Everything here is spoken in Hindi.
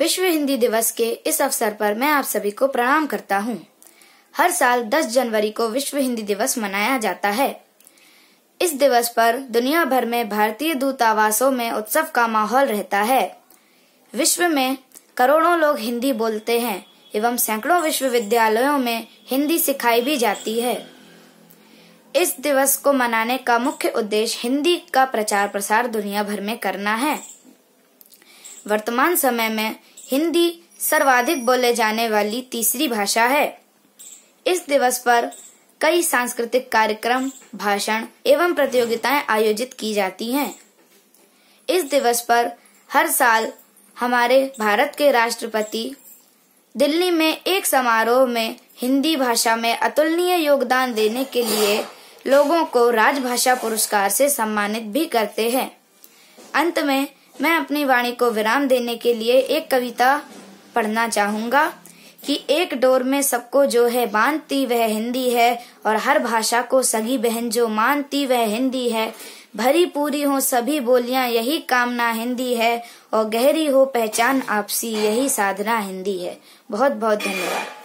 विश्व हिंदी दिवस के इस अवसर पर मैं आप सभी को प्रणाम करता हूँ हर साल 10 जनवरी को विश्व हिंदी दिवस मनाया जाता है इस दिवस पर दुनिया भर में भारतीय दूतावासों में उत्सव का माहौल रहता है विश्व में करोड़ों लोग हिंदी बोलते हैं एवं सैकड़ों विश्वविद्यालयों में हिंदी सिखाई भी जाती है इस दिवस को मनाने का मुख्य उद्देश्य हिंदी का प्रचार प्रसार दुनिया भर में करना है वर्तमान समय में हिंदी सर्वाधिक बोले जाने वाली तीसरी भाषा है इस दिवस पर कई सांस्कृतिक कार्यक्रम भाषण एवं प्रतियोगिताएं आयोजित की जाती हैं। इस दिवस पर हर साल हमारे भारत के राष्ट्रपति दिल्ली में एक समारोह में हिंदी भाषा में अतुलनीय योगदान देने के लिए लोगों को राजभाषा पुरस्कार से सम्मानित भी करते हैं अंत में मैं अपनी वाणी को विराम देने के लिए एक कविता पढ़ना चाहूंगा कि एक डोर में सबको जो है बांधती वह हिंदी है और हर भाषा को सगी बहन जो मानती वह हिंदी है भरी पूरी हो सभी बोलियां यही कामना हिंदी है और गहरी हो पहचान आपसी यही साधना हिंदी है बहुत बहुत धन्यवाद